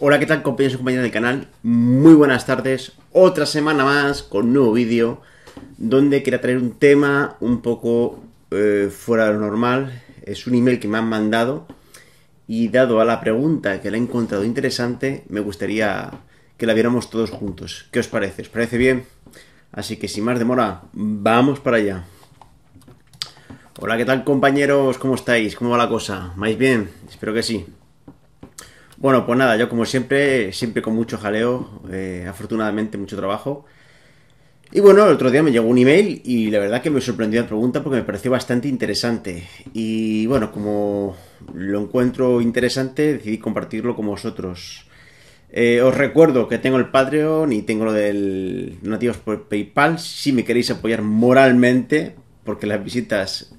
Hola, ¿qué tal compañeros y compañeras del canal? Muy buenas tardes, otra semana más con un nuevo vídeo donde quería traer un tema un poco eh, fuera de lo normal. Es un email que me han mandado y dado a la pregunta que la he encontrado interesante, me gustaría que la viéramos todos juntos. ¿Qué os parece? ¿Os parece bien? Así que sin más demora, vamos para allá. Hola, ¿qué tal compañeros? ¿Cómo estáis? ¿Cómo va la cosa? ¿Más bien? Espero que sí. Bueno, pues nada, yo como siempre, siempre con mucho jaleo, eh, afortunadamente mucho trabajo. Y bueno, el otro día me llegó un email y la verdad que me sorprendió la pregunta porque me pareció bastante interesante. Y bueno, como lo encuentro interesante, decidí compartirlo con vosotros. Eh, os recuerdo que tengo el Patreon y tengo lo del nativos por PayPal. Si me queréis apoyar moralmente, porque las visitas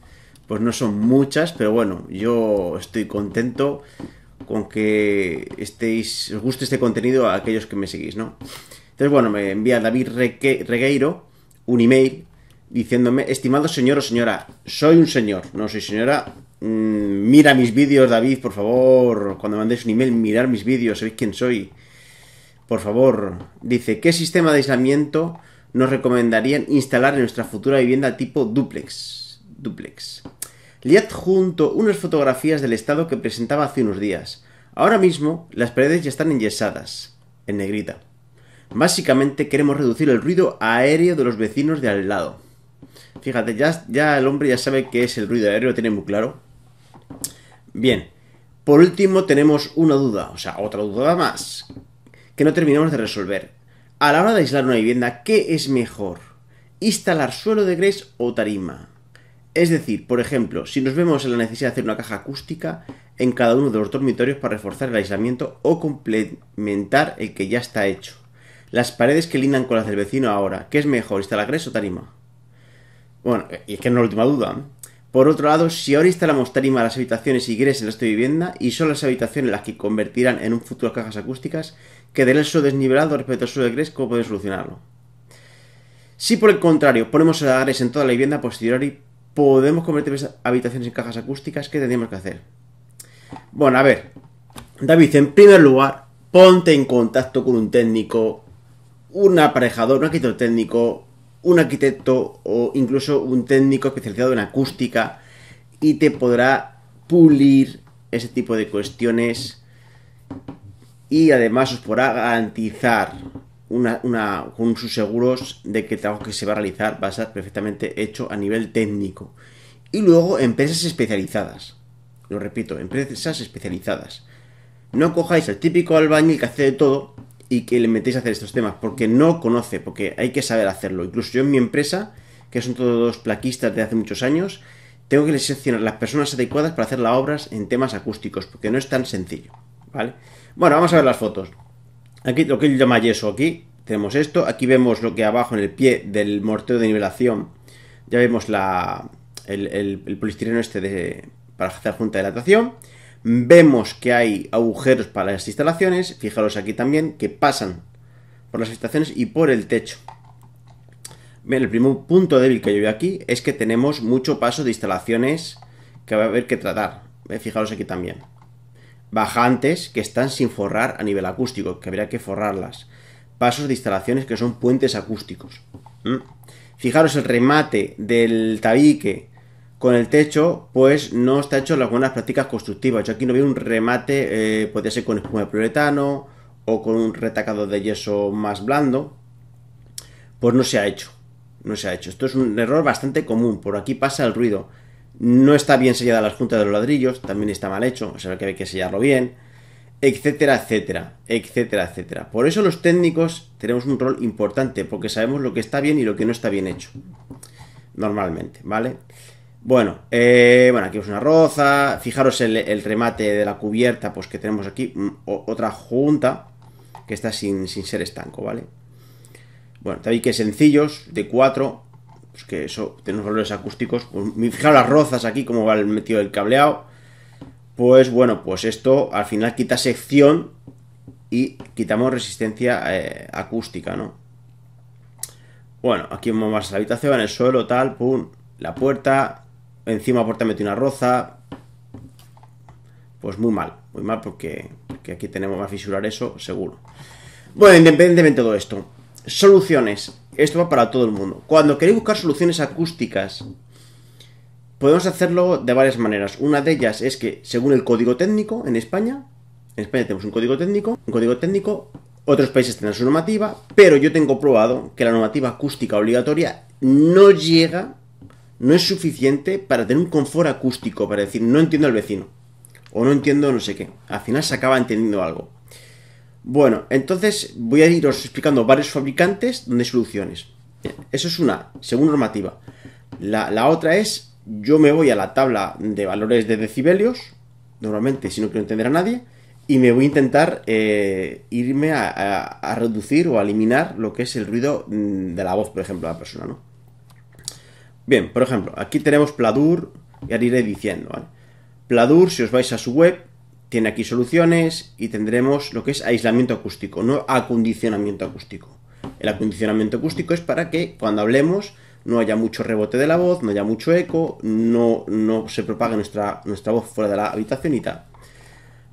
pues no son muchas, pero bueno, yo estoy contento con que estéis, os guste este contenido a aquellos que me seguís, ¿no? Entonces, bueno, me envía David Regueiro un email diciéndome, estimado señor o señora, soy un señor, no soy señora, mm, mira mis vídeos, David, por favor, cuando mandéis un email, mirar mis vídeos, sabéis quién soy, por favor, dice, ¿qué sistema de aislamiento nos recomendarían instalar en nuestra futura vivienda tipo duplex? Duplex le adjunto unas fotografías del estado que presentaba hace unos días. Ahora mismo las paredes ya están enyesadas, en negrita. Básicamente queremos reducir el ruido aéreo de los vecinos de al lado. Fíjate, ya, ya el hombre ya sabe qué es el ruido aéreo, lo tiene muy claro. Bien, por último tenemos una duda, o sea, otra duda más, que no terminamos de resolver. A la hora de aislar una vivienda, ¿qué es mejor? ¿Instalar suelo de grés o tarima? Es decir, por ejemplo, si nos vemos en la necesidad de hacer una caja acústica en cada uno de los dormitorios para reforzar el aislamiento o complementar el que ya está hecho. Las paredes que lindan con las del vecino ahora, ¿qué es mejor, instalar o tarima? Bueno, y es que no es la última duda. ¿eh? Por otro lado, si ahora instalamos tarima a las habitaciones y gres en la vivienda y son las habitaciones las que convertirán en un futuro cajas acústicas, quedará el suelo desnivelado respecto al suelo de gres, ¿cómo puede solucionarlo? Si por el contrario ponemos el gres en toda la vivienda posterior y podemos convertir habitaciones en cajas acústicas, ¿qué tendríamos que hacer? Bueno, a ver, David, en primer lugar, ponte en contacto con un técnico, un aparejador, un arquitecto técnico, un arquitecto o incluso un técnico especializado en acústica y te podrá pulir ese tipo de cuestiones y además os podrá garantizar una, con sus seguros de que el trabajo que se va a realizar va a ser perfectamente hecho a nivel técnico. Y luego empresas especializadas. Lo repito, empresas especializadas. No cojáis al típico albañil que hace de todo y que le metéis a hacer estos temas, porque no conoce, porque hay que saber hacerlo. Incluso yo en mi empresa, que son todos plaquistas de hace muchos años, tengo que seleccionar las personas adecuadas para hacer las obras en temas acústicos, porque no es tan sencillo. ¿Vale? Bueno, vamos a ver las fotos. Aquí lo que él llama yeso, aquí tenemos esto, aquí vemos lo que abajo en el pie del mortero de nivelación, ya vemos la, el, polistireno este para hacer junta de dilatación, vemos que hay agujeros para las instalaciones, fijaros aquí también, que pasan por las instalaciones y por el techo. el primer punto débil que yo veo aquí es que tenemos mucho paso de instalaciones que va a haber que tratar. Fijaros aquí también bajantes que están sin forrar a nivel acústico, que habría que forrarlas, pasos de instalaciones que son puentes acústicos. Fijaros el remate del tabique con el techo, pues no está hecho las buenas prácticas constructivas. Yo aquí no veo un remate, eh, podría ser con espuma de poliuretano o con un retacado de yeso más blando, pues no se ha hecho. No se ha hecho. Esto es un error bastante común. Por aquí pasa el ruido no está bien sellada las juntas de los ladrillos, también está mal hecho, o sea que hay que sellarlo bien, etcétera, etcétera, etcétera, etcétera. Por eso los técnicos tenemos un rol importante, porque sabemos lo que está bien y lo que no está bien hecho, normalmente, ¿vale? Bueno, eh, bueno, aquí es una roza, fijaros el, remate de la cubierta, pues que tenemos aquí mm, otra junta que está sin, sin ser estanco, ¿vale? Bueno, también que sencillos, de 4, pues que eso, tenemos valores acústicos. Pues, fijaos las rozas aquí, como va el metido el cableado. Pues bueno, pues esto al final quita sección y quitamos resistencia eh, acústica, ¿no? Bueno, aquí vamos más a la habitación, en el suelo, tal, pum, la puerta, encima la puerta metí una roza. Pues muy mal, muy mal porque, aquí tenemos, que fisurar eso, seguro. Bueno, independientemente de todo esto, soluciones. Esto va para todo el mundo. Cuando queréis buscar soluciones acústicas, podemos hacerlo de varias maneras. Una de ellas es que, según el código técnico en España, en España tenemos un código técnico, un código técnico, otros países tienen su normativa, pero yo tengo probado que la normativa acústica obligatoria no llega, no es suficiente para tener un confort acústico, para decir, no entiendo al vecino, o no entiendo no sé qué. Al final se acaba entendiendo algo. Bueno, entonces voy a iros explicando varios fabricantes donde hay soluciones. Eso es una, según normativa. La, otra es, yo me voy a la tabla de valores de decibelios, normalmente si no quiero entender a nadie, y me voy a intentar eh, irme a, reducir o a eliminar lo que es el ruido mm, de la voz, por ejemplo, de la persona, ¿no? Bien, por ejemplo, aquí tenemos Pladur, y ahora iré diciendo, Pladur, si os vais a su web, tiene aquí soluciones y tendremos lo que es aislamiento acústico, no acondicionamiento acústico. El acondicionamiento acústico es para que cuando hablemos no haya mucho rebote de la voz, no haya mucho eco, no, no se propague nuestra, nuestra voz fuera de la habitación y tal.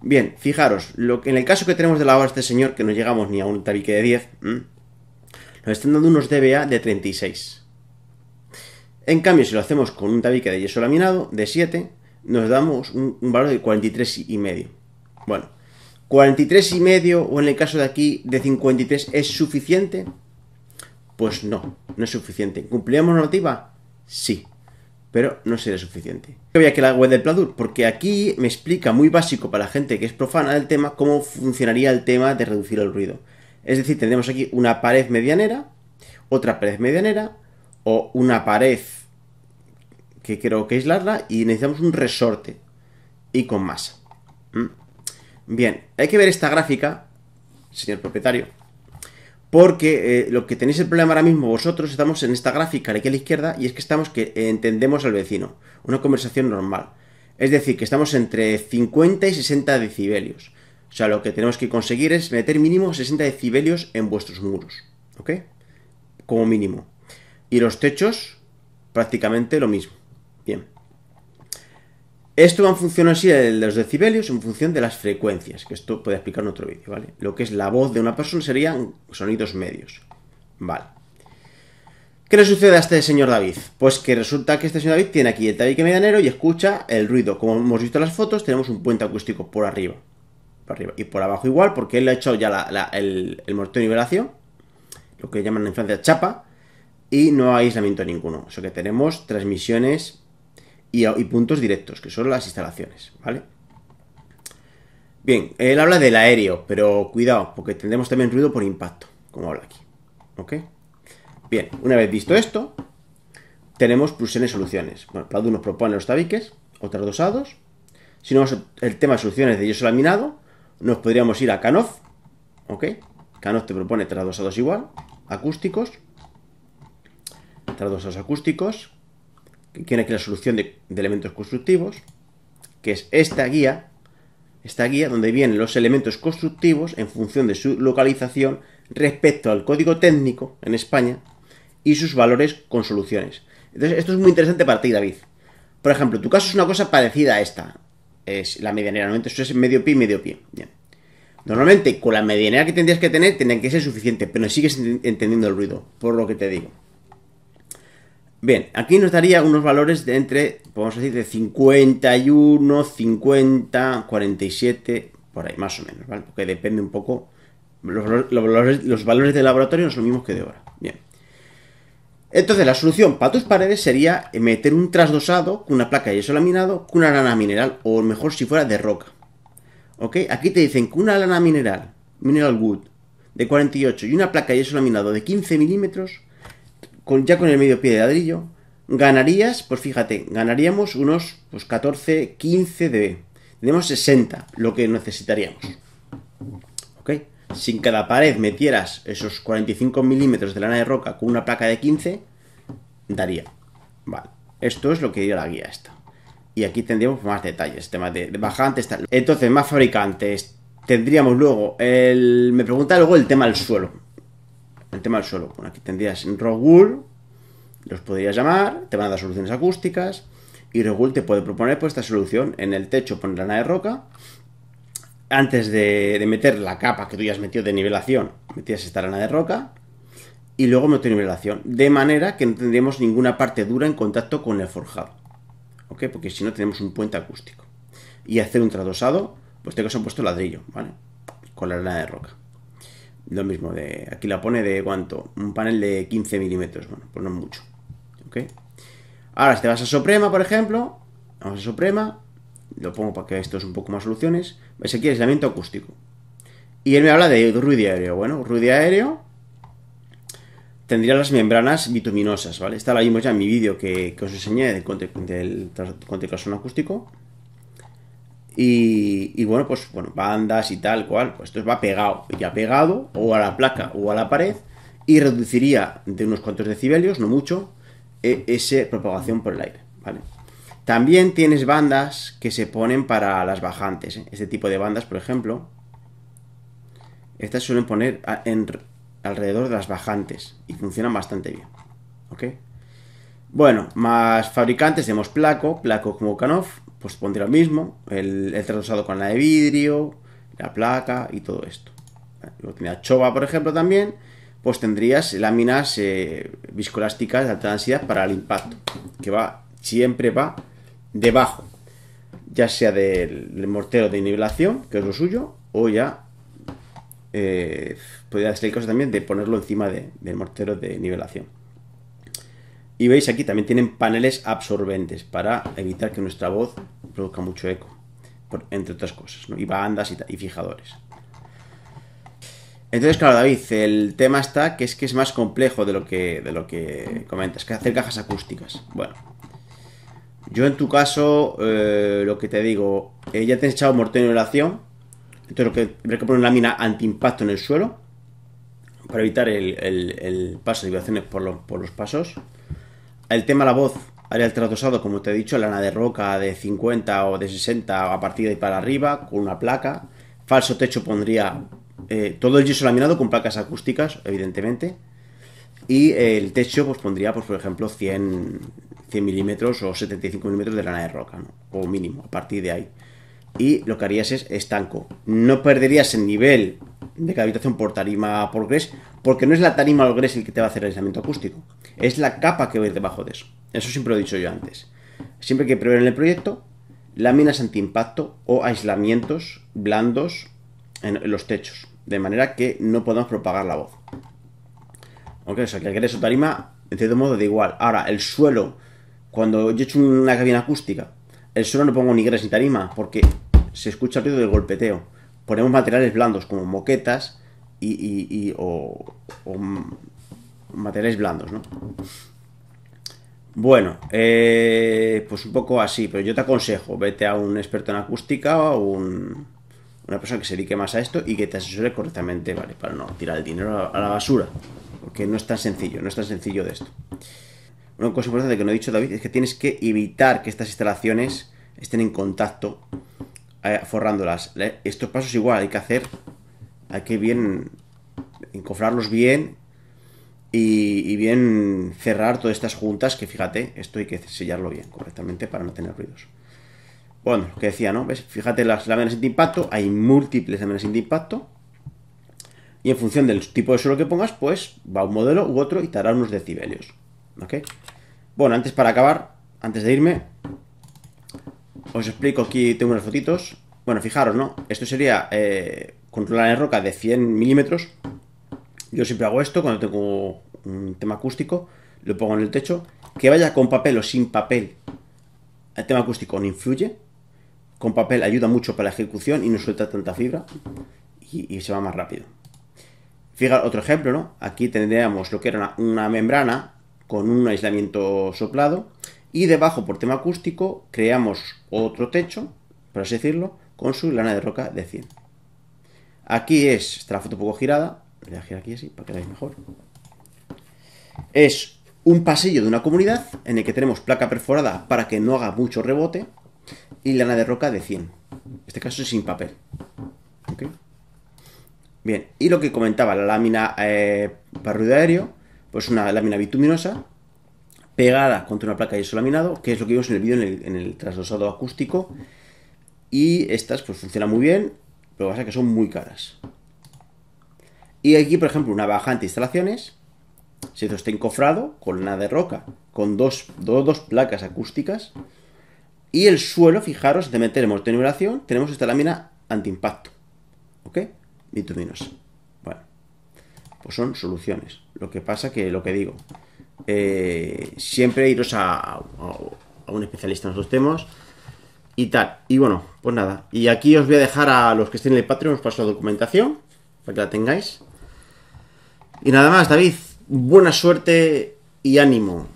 Bien, fijaros, lo que, en el caso que tenemos de la obra de este señor, que no llegamos ni a un tabique de 10, nos están dando unos dBA de 36. En cambio, si lo hacemos con un tabique de yeso laminado de 7, nos damos un, valor de 43 y medio. Bueno, 43 y medio o en el caso de aquí de 53 es suficiente? Pues no, no es suficiente. la normativa? Sí, pero no será suficiente. ¿Qué voy a que la web del Pladur? Porque aquí me explica muy básico para la gente que es profana del tema cómo funcionaría el tema de reducir el ruido. Es decir, tendremos aquí una pared medianera, otra pared medianera o una pared que creo que aislarla y necesitamos un resorte y con masa. ¿Mm? Bien, hay que ver esta gráfica, señor propietario, porque eh, lo que tenéis el problema ahora mismo vosotros, estamos en esta gráfica de aquí a la izquierda y es que estamos que entendemos al vecino, una conversación normal. Es decir, que estamos entre 50 y 60 decibelios. O sea, lo que tenemos que conseguir es meter mínimo 60 decibelios en vuestros muros. ¿Ok? Como mínimo. Y los techos, prácticamente lo mismo. Esto va en función así de los decibelios, en función de las frecuencias, que esto puede explicar en otro vídeo, ¿vale? Lo que es la voz de una persona serían sonidos medios, ¿vale? ¿Qué le sucede a este señor David? Pues que resulta que este señor David tiene aquí el tabique medianero y escucha el ruido. Como hemos visto en las fotos, tenemos un puente acústico por arriba. Por arriba. Y por abajo igual, porque él ha hecho ya la, el, el de nivelación, lo que llaman en Francia chapa, y no hay aislamiento ninguno. O sea que tenemos transmisiones y, puntos directos, que son las instalaciones, ¿vale? Bien, él habla del aéreo, pero cuidado, porque tendremos también ruido por impacto, como habla aquí. ¿Ok? Bien, una vez visto esto, tenemos pulsiones soluciones. Bueno, Plaudu nos propone los tabiques, otros dosados Si no el tema de soluciones de yeso laminado, nos podríamos ir a Canoff. ¿Ok? Canoff te propone trasdosados igual, acústicos. trasdosados acústicos tiene que la solución de, elementos constructivos, que es esta guía, esta guía donde vienen los elementos constructivos en función de su localización respecto al código técnico en España y sus valores con soluciones. Entonces, esto es muy interesante para ti, David. Por ejemplo, tu caso es una cosa parecida a esta. Es la medianera, normalmente es medio pie medio pie. Normalmente, con la medianera que tendrías que tener, tendrían que ser suficiente, pero sigues entendiendo el ruido, por lo que te digo. Bien, aquí nos daría unos valores de entre, podemos decir, de 51, 50, 47, por ahí, más o menos, ¿vale? Porque depende un poco, los, valores, los valores de laboratorio no son los mismos que de ahora. Bien. Entonces, la solución para tus paredes sería meter un trasdosado con una placa de yeso laminado con una lana mineral, o mejor si fuera de roca. ¿Ok? Aquí te dicen que una lana mineral, mineral wood, de 48 y una placa de yeso laminado de 15 milímetros ya con el medio pie de ladrillo, ganarías, pues fíjate, ganaríamos unos 14, pues, 15 de Tenemos 60, lo que necesitaríamos. ¿Ok? Si en cada pared metieras esos 45 milímetros de lana de roca con una placa de 15, daría. Vale. Esto es lo que dio la guía esta. Y aquí tendríamos más detalles, temas de, de bajantes, tal. Entonces, más fabricantes. Tendríamos luego el... Me pregunta luego el tema del suelo el tema del suelo. Bueno, aquí tendrías Rogul, los podrías llamar, te van a dar soluciones acústicas, y Rogul te puede proponer pues, esta solución. En el techo poner lana de roca, antes de, meter la capa que tú ya has metido de nivelación, metías esta lana de roca, y luego meto nivelación, de manera que no tendríamos ninguna parte dura en contacto con el forjado. ¿Ok? Porque si no tenemos un puente acústico. Y hacer un tradosado, pues tengo que han puesto ladrillo, Con la lana de roca. Lo mismo de... Aquí la pone de cuánto? Un panel de 15 milímetros. Bueno, pues no mucho. ¿Ok? Ahora, si te vas a Suprema, por ejemplo. Vamos a Suprema. Lo pongo para que esto es un poco más soluciones. Ves pues aquí aislamiento acústico. Y él me habla de ruido aéreo. Bueno, ruido aéreo tendría las membranas bituminosas, ¿vale? Esta la ya en mi vídeo que, os enseñé del, del, acústico. Y, bueno, pues bueno, bandas y tal cual, pues esto va pegado, ya pegado, o a la placa o a la pared, y reduciría de unos cuantos decibelios, no mucho, e, esa propagación por el aire, ¿vale? También tienes bandas que se ponen para las bajantes, ¿eh? este tipo de bandas, por ejemplo, estas suelen poner alrededor de las bajantes y funcionan bastante bien, ¿ok? Bueno, más fabricantes tenemos Placo, Placo como Canoff, pues pondría lo mismo, el, el con la de vidrio, la placa y todo esto. lo tenía chova, por ejemplo, también, pues tendrías láminas eh, viscoelásticas de alta densidad para el impacto, que va siempre va debajo, ya sea del mortero de nivelación, que es lo suyo, o ya eh, podría ser el caso también de ponerlo encima del mortero de nivelación. Y veis aquí también tienen paneles absorbentes para evitar que nuestra voz produzca mucho eco, entre otras cosas, y bandas y, fijadores. Entonces, claro, David, el tema está que es que es más complejo de lo que, de lo que comentas, que hacer cajas acústicas. Bueno, yo en tu caso, eh, lo que te digo, eh, ya te has echado mortero de oración, entonces lo que habría que poner una lámina antiimpacto en el suelo para evitar el, el paso de vibraciones por los, por los pasos el tema de la voz, haría el Tratosado, como te he dicho, lana de roca de 50 o de 60 a partir de ahí para arriba, con una placa. Falso techo pondría eh, todo el yeso laminado con placas acústicas, evidentemente. Y el techo, pues pondría, pues, por ejemplo, 100, milímetros o 75 milímetros de lana de roca, o mínimo, a partir de ahí. Y lo que harías es estanco. No perderías el nivel de cavitación por tarima por grés, porque no es la tarima o el grés el que te va a hacer el aislamiento acústico, es la capa que va a ir debajo de eso. Eso siempre lo he dicho yo antes. Siempre hay que prever en el proyecto, láminas antiimpacto o aislamientos blandos en los techos, de manera que no podamos propagar la voz. Ok, o sea que el grés o tarima, de todo modo, da igual. Ahora, el suelo, cuando yo he hecho una cabina acústica, el suelo no pongo ni grés ni tarima, porque se escucha el ruido del golpeteo. Ponemos materiales blandos como moquetas, y, o, materiales blandos, ¿no? Bueno, eh, pues un poco así, pero yo te aconsejo, vete a un experto en acústica o un, una persona que se dedique más a esto y que te asesore correctamente, ¿vale? Para no tirar el dinero a la basura, porque no es tan sencillo, no es tan sencillo de esto. Una cosa importante que no he dicho, David, es que tienes que evitar que estas instalaciones estén en contacto, eh, forrándolas. ¿eh? Estos pasos igual hay que hacer hay que bien encofrarlos bien y, bien cerrar todas estas juntas que fíjate, esto hay que sellarlo bien correctamente para no tener ruidos. Bueno, lo que decía, ¿no? Fíjate las láminas de impacto, hay múltiples láminas de impacto. Y en función del tipo de suelo que pongas, pues va un modelo u otro y te hará unos decibelios. ¿Ok? Bueno, antes para acabar, antes de irme, os explico aquí, tengo unas fotitos. Bueno, fijaros, ¿no? Esto sería eh, lana de roca de 100 milímetros. Yo siempre hago esto cuando tengo un tema acústico, lo pongo en el techo. Que vaya con papel o sin papel, el tema acústico no influye. Con papel ayuda mucho para la ejecución y no suelta tanta fibra y, se va más rápido. Fija otro ejemplo, ¿no? Aquí tendríamos lo que era una, membrana con un aislamiento soplado y debajo, por tema acústico, creamos otro techo, por así decirlo, con su lana de roca de 100. Aquí es, está la foto un poco girada, voy a girar aquí así para que veáis mejor. Es un pasillo de una comunidad en el que tenemos placa perforada para que no haga mucho rebote y lana de roca de 100. En este caso es sin papel. Bien, y lo que comentaba, la lámina eh, para ruido aéreo, pues una lámina bituminosa pegada contra una placa de yeso laminado, que es lo que vimos en el vídeo en el, en acústico. Y estas pues funcionan muy bien, lo que pasa es que son muy caras. Y aquí, por ejemplo, una baja instalaciones. Si esto está encofrado con una de roca, con dos, placas acústicas. Y el suelo, fijaros, de meteremos el tenemos esta lámina antiimpacto. ¿Ok? Bituminosa. Bueno, pues son soluciones. Lo que pasa que, lo que digo, eh, siempre iros a, a, un especialista en estos temas y tal. Y bueno, pues nada. Y aquí os voy a dejar a los que estén en el Patreon, os paso la documentación para que la tengáis. Y nada más, David, buena suerte y ánimo.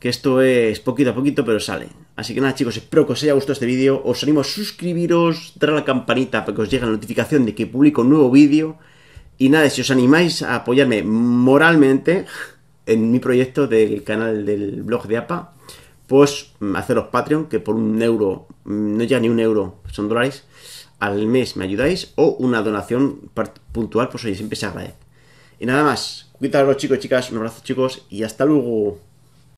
Que esto es poquito a poquito, pero sale. Así que nada, chicos, espero que os haya gustado este vídeo. Os animo a suscribiros, dar la campanita para que os llegue la notificación de que publico un nuevo vídeo. Y nada, si os animáis a apoyarme moralmente en mi proyecto del canal del blog de APA, pues mm, haceros Patreon, que por un euro, mm, no ya ni un euro, son dólares, al mes me ayudáis, o una donación puntual, pues oye, siempre se agradece. Y nada más, los chicos y chicas, un abrazo chicos, y hasta luego.